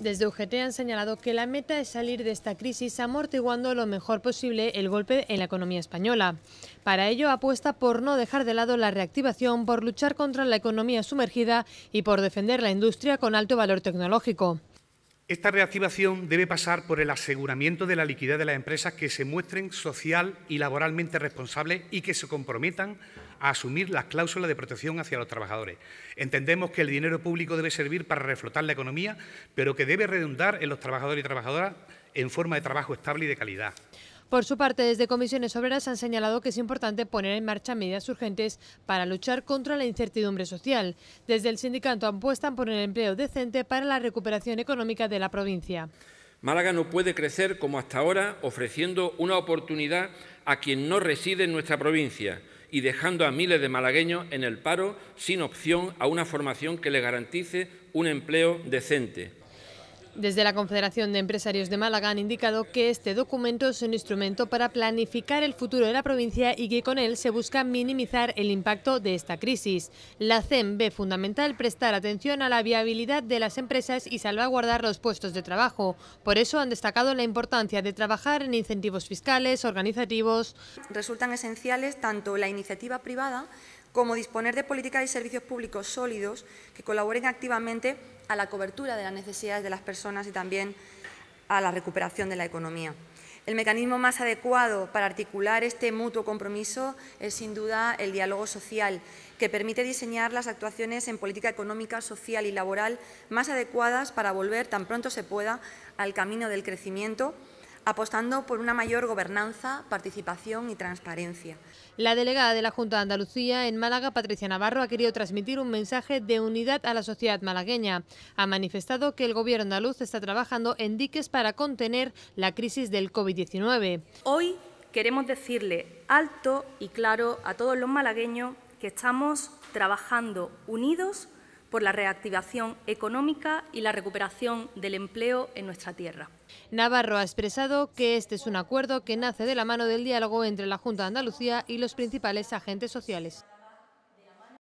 Desde UGT han señalado que la meta es salir de esta crisis amortiguando lo mejor posible el golpe en la economía española. Para ello apuesta por no dejar de lado la reactivación, por luchar contra la economía sumergida y por defender la industria con alto valor tecnológico. Esta reactivación debe pasar por el aseguramiento de la liquidez de las empresas que se muestren social y laboralmente responsables y que se comprometan a asumir las cláusulas de protección hacia los trabajadores. Entendemos que el dinero público debe servir para reflotar la economía, pero que debe redundar en los trabajadores y trabajadoras en forma de trabajo estable y de calidad. Por su parte, desde comisiones obreras han señalado que es importante poner en marcha medidas urgentes para luchar contra la incertidumbre social. Desde el sindicato apuestan por el empleo decente para la recuperación económica de la provincia. Málaga no puede crecer como hasta ahora ofreciendo una oportunidad a quien no reside en nuestra provincia y dejando a miles de malagueños en el paro sin opción a una formación que le garantice un empleo decente. Desde la Confederación de Empresarios de Málaga han indicado que este documento es un instrumento para planificar el futuro de la provincia y que con él se busca minimizar el impacto de esta crisis. La CEM ve fundamental prestar atención a la viabilidad de las empresas y salvaguardar los puestos de trabajo. Por eso han destacado la importancia de trabajar en incentivos fiscales, organizativos. Resultan esenciales tanto la iniciativa privada como disponer de políticas y servicios públicos sólidos que colaboren activamente a la cobertura de las necesidades de las personas y también a la recuperación de la economía. El mecanismo más adecuado para articular este mutuo compromiso es, sin duda, el diálogo social, que permite diseñar las actuaciones en política económica, social y laboral más adecuadas para volver, tan pronto se pueda, al camino del crecimiento apostando por una mayor gobernanza, participación y transparencia. La delegada de la Junta de Andalucía en Málaga, Patricia Navarro, ha querido transmitir un mensaje de unidad a la sociedad malagueña. Ha manifestado que el Gobierno andaluz está trabajando en diques para contener la crisis del COVID-19. Hoy queremos decirle alto y claro a todos los malagueños que estamos trabajando unidos por la reactivación económica y la recuperación del empleo en nuestra tierra. Navarro ha expresado que este es un acuerdo que nace de la mano del diálogo entre la Junta de Andalucía y los principales agentes sociales.